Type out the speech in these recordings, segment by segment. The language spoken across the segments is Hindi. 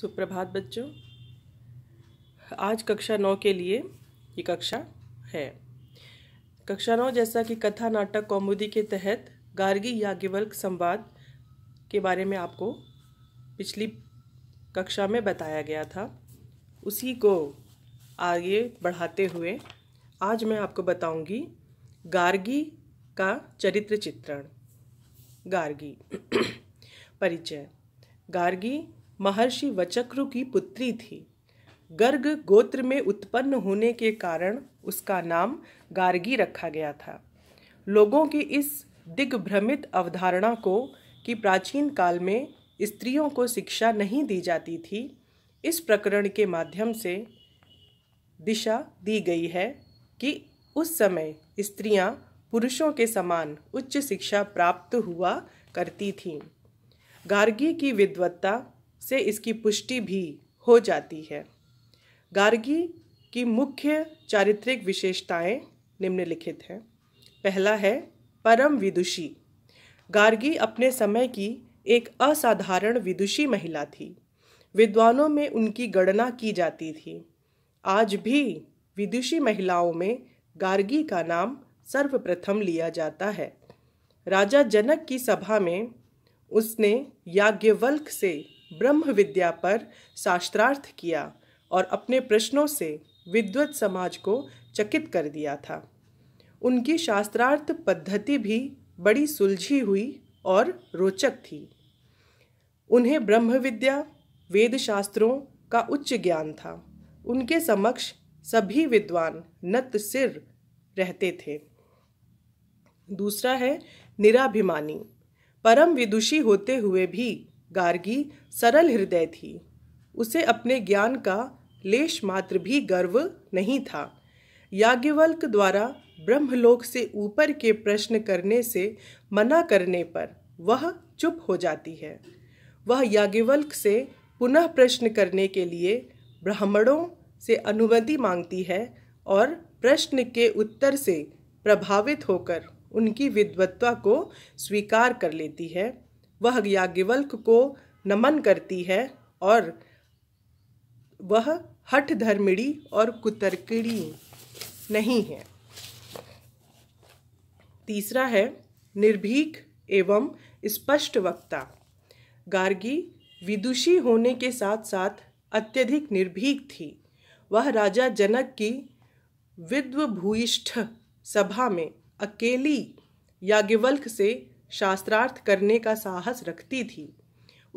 सुप्रभात बच्चों आज कक्षा नौ के लिए ये कक्षा है कक्षा नौ जैसा कि कथा नाटक कौमुदी के तहत गार्गी याज्ञवल्क संवाद के बारे में आपको पिछली कक्षा में बताया गया था उसी को आगे बढ़ाते हुए आज मैं आपको बताऊंगी गार्गी का चरित्र चित्रण गार्गी परिचय गार्गी महर्षि वचक्रु की पुत्री थी गर्ग गोत्र में उत्पन्न होने के कारण उसका नाम गार्गी रखा गया था लोगों की इस दिग्भ्रमित अवधारणा को कि प्राचीन काल में स्त्रियों को शिक्षा नहीं दी जाती थी इस प्रकरण के माध्यम से दिशा दी गई है कि उस समय स्त्रियां पुरुषों के समान उच्च शिक्षा प्राप्त हुआ करती थीं गार्गी की विद्वत्ता से इसकी पुष्टि भी हो जाती है गार्गी की मुख्य चारित्रिक विशेषताएं निम्नलिखित हैं पहला है परम विदुषी गार्गी अपने समय की एक असाधारण विदुषी महिला थी विद्वानों में उनकी गणना की जाती थी आज भी विदुषी महिलाओं में गार्गी का नाम सर्वप्रथम लिया जाता है राजा जनक की सभा में उसने याज्ञवल्क से ब्रह्म विद्या पर शास्त्रार्थ किया और अपने प्रश्नों से विद्वत समाज को चकित कर दिया था उनकी शास्त्रार्थ पद्धति भी बड़ी सुलझी हुई और रोचक थी उन्हें ब्रह्म विद्या वेद शास्त्रों का उच्च ज्ञान था उनके समक्ष सभी विद्वान नत सिर रहते थे दूसरा है निराभिमानी परम विदुषी होते हुए भी गार्गी सरल हृदय थी उसे अपने ज्ञान का लेश मात्र भी गर्व नहीं था याज्ञवल्क द्वारा ब्रह्मलोक से ऊपर के प्रश्न करने से मना करने पर वह चुप हो जाती है वह याज्ञवल्क से पुनः प्रश्न करने के लिए ब्राह्मणों से अनुमति मांगती है और प्रश्न के उत्तर से प्रभावित होकर उनकी विद्वत्ता को स्वीकार कर लेती है वह याज्ञवल्क को नमन करती है और वह हठ धर्मिणी और कुतर्किणी नहीं है तीसरा है निर्भीक एवं स्पष्ट वक्ता गार्गी विदुषी होने के साथ साथ अत्यधिक निर्भीक थी वह राजा जनक की विद्वभूष्ठ सभा में अकेली याज्ञवल्क से शास्त्रार्थ करने का साहस रखती थी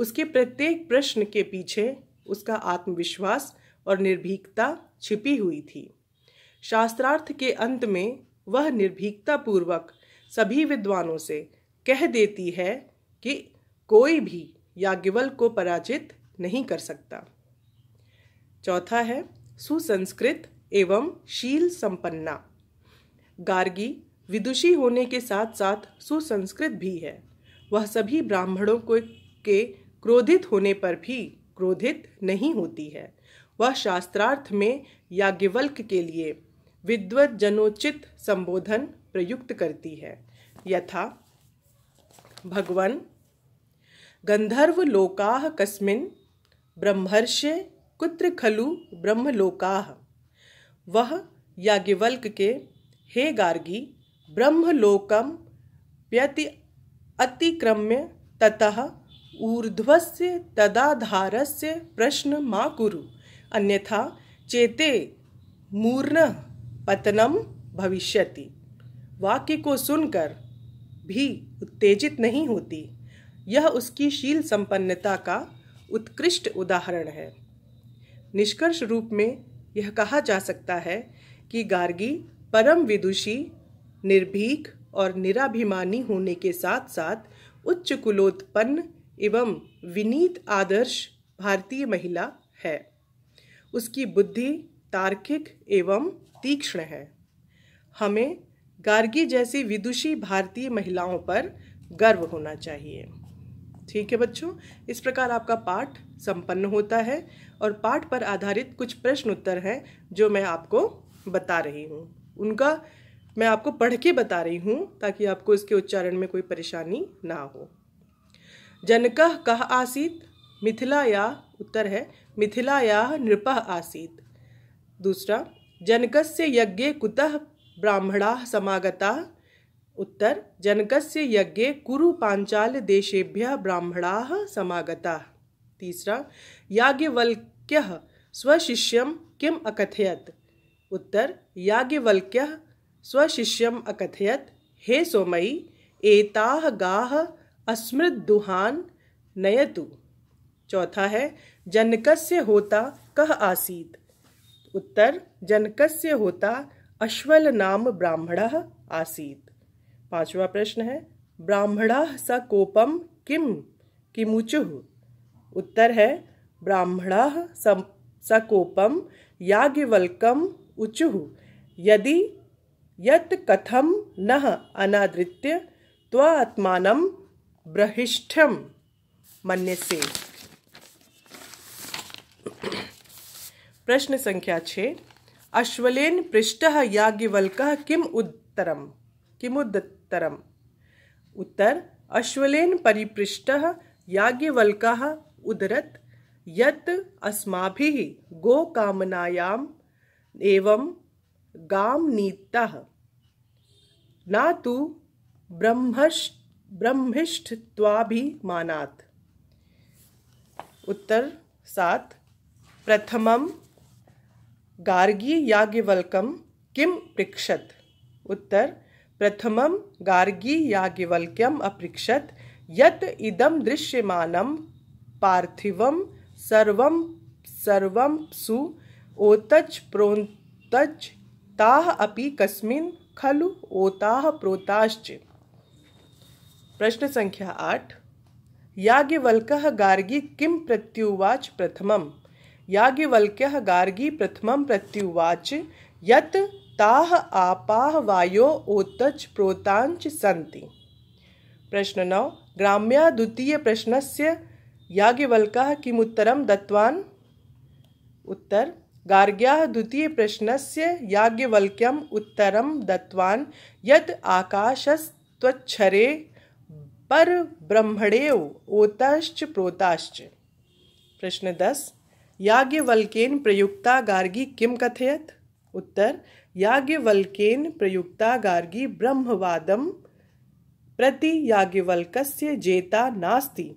उसके प्रत्येक प्रश्न के पीछे उसका आत्मविश्वास और निर्भीकता छिपी हुई थी शास्त्रार्थ के अंत में वह निर्भीकता पूर्वक सभी विद्वानों से कह देती है कि कोई भी याज्ञवल को पराजित नहीं कर सकता चौथा है सुसंस्कृत एवं शील संपन्ना गार्गी विदुषी होने के साथ साथ सुसंस्कृत भी है वह सभी ब्राह्मणों को के क्रोधित होने पर भी क्रोधित नहीं होती है वह शास्त्रार्थ में याज्ञवल्क के लिए विद्वत जनोचित संबोधन प्रयुक्त करती है यथा भगवन गंधर्व लोकाह कस्मिन ब्रह्मर्षे कुत्र खलु ब्रह्मलोकाः वह याज्ञवल्क के हे गार्गी ब्रह्मलोकम व्यति अतिक्रम्य ततः ऊर्ध्वस्य तदाधारस्य प्रश्न मा कुरु अन्यथा चेते मूर्ण पतनम भविष्यति वाक्य को सुनकर भी उत्तेजित नहीं होती यह उसकी शील संपन्नता का उत्कृष्ट उदाहरण है निष्कर्ष रूप में यह कहा जा सकता है कि गार्गी परम विदुषी निर्भीक और निराभिमानी होने के साथ साथ उच्च कुलोत्पन्न एवं विनीत आदर्श भारतीय महिला है उसकी बुद्धि तार्किक एवं तीक्ष्ण है हमें गार्गी जैसी विदुषी भारतीय महिलाओं पर गर्व होना चाहिए ठीक है बच्चों इस प्रकार आपका पाठ संपन्न होता है और पाठ पर आधारित कुछ प्रश्न उत्तर हैं जो मैं आपको बता रही हूँ उनका मैं आपको पढ़ के बता रही हूँ ताकि आपको इसके उच्चारण में कोई परेशानी ना हो जनकह कह आसीत मिथिला या उत्तर है मिथिला या नृप आसीत दूसरा से यज्ञ कुतः ब्राह्मणा समागता उत्तर से यज्ञ कुरु पांचाल देशेभ्य ब्राह्मणा समागता तीसरा याज्ञवल्क्य स्वशिष्यम किम अकथयत उत्तर याज्ञवल्क्य स्वशिष्यम अकथयत हे सोमयी एताह गाह अस्मृदुहान नयतु चौथा है जनकस्य होता कह आसीत उत्तर जनकस्य होता अश्वल नाम ब्राह्मण आसीत पांचवा प्रश्न है ब्राह्मण स कोपम किम किमुचुः उत्तर है ब्राह्मण सकोपम याज्ञवल्कम उचु यदि यत् कथम न अनादृत्य त्वात्मान ब्रहिष्ठ्यम मन्य से प्रश्न संख्या छे अश्वलेन पृष्ठ याज्ञवल्क किम उत्तरम किमुदत्तरम उत्तर अश्वलेन परिपृष्ट याज्ञवल्क उदरत यत अस्माभिः गोकामनायाम एवं गाम नीता ना तो ब्रह्मष्ट ब्रह्मिष्ठत्वाभिमानात् उत्तर सात प्रथम गार्गी याज्ञवल्कम किम पृक्षत उत्तर प्रथम गार्गी याज्ञवल्क्यम अपृक्षत यत इदम दृश्यमानं पार्थिव सर्वं सर्वं सु ओतच प्रोतच ताह अपि कस्मिन खलु ओताः प्रोताश्च प्रश्न संख्या आठ याज्ञवल्क गार्गी किं प्रत्युवाच प्रथम याज्ञवल्क्यः गार्गी प्रथम प्रत्युवाच यत ताह आपाह वायो ओतच प्रोतांच संति प्रश्न नौ ग्राम्या द्वितीय प्रश्नस्य याज्ञवल्क्यः किमुत्तरं दत्तवान् उत्तर से द्वितीयप्रश्नस्य उत्तर उत्तरं यद यत् पर ब्रह्मणे ओतश्च प्रोताश्च प्रश्न दस याज्ञवल्क्येन प्रयुक्ता गार्गी किम कथयत उत्तर याज्ञवल्क्येन प्रयुक्ता गार्गी ब्रह्मवाद प्रति याज्ञवल्क्यस्य जेता नास्ति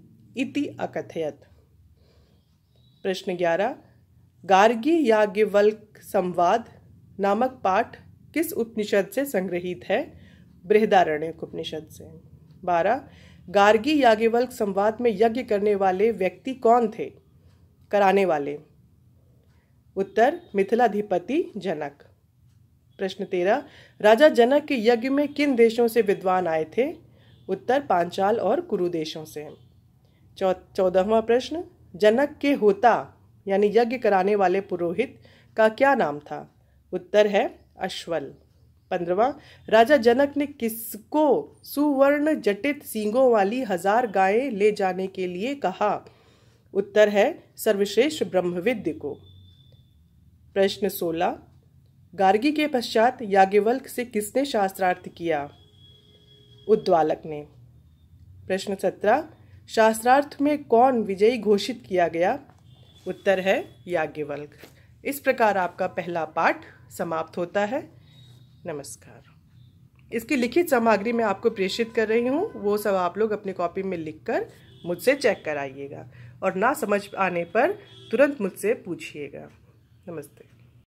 इति अकथयत प्रश्न ग्यारह गार्गी याज्ञवल्क संवाद नामक पाठ किस उपनिषद से संग्रहित है बृहदारण्य उपनिषद से बारह गार्गी याज्ञवल्क संवाद में यज्ञ करने वाले व्यक्ति कौन थे कराने वाले उत्तर मिथिलाधिपति जनक प्रश्न तेरह राजा जनक के यज्ञ में किन देशों से विद्वान आए थे उत्तर पांचाल और कुरु देशों से चौदहवा प्रश्न जनक के होता यानी यज्ञ कराने वाले पुरोहित का क्या नाम था उत्तर है अश्वल पंद्रवा राजा जनक ने किसको सुवर्ण जटित सींगों वाली हजार गायें ले जाने के लिए कहा उत्तर है सर्वश्रेष्ठ ब्रह्मविद्य को प्रश्न सोलह गार्गी के पश्चात याज्ञवल्क से किसने शास्त्रार्थ किया उद्वालक ने प्रश्न सत्रह शास्त्रार्थ में कौन विजयी घोषित किया गया उत्तर है याज्ञवल्क इस प्रकार आपका पहला पाठ समाप्त होता है नमस्कार इसकी लिखित सामग्री मैं आपको प्रेषित कर रही हूँ वो सब आप लोग अपनी कॉपी में लिखकर मुझसे चेक कराइएगा और ना समझ आने पर तुरंत मुझसे पूछिएगा नमस्ते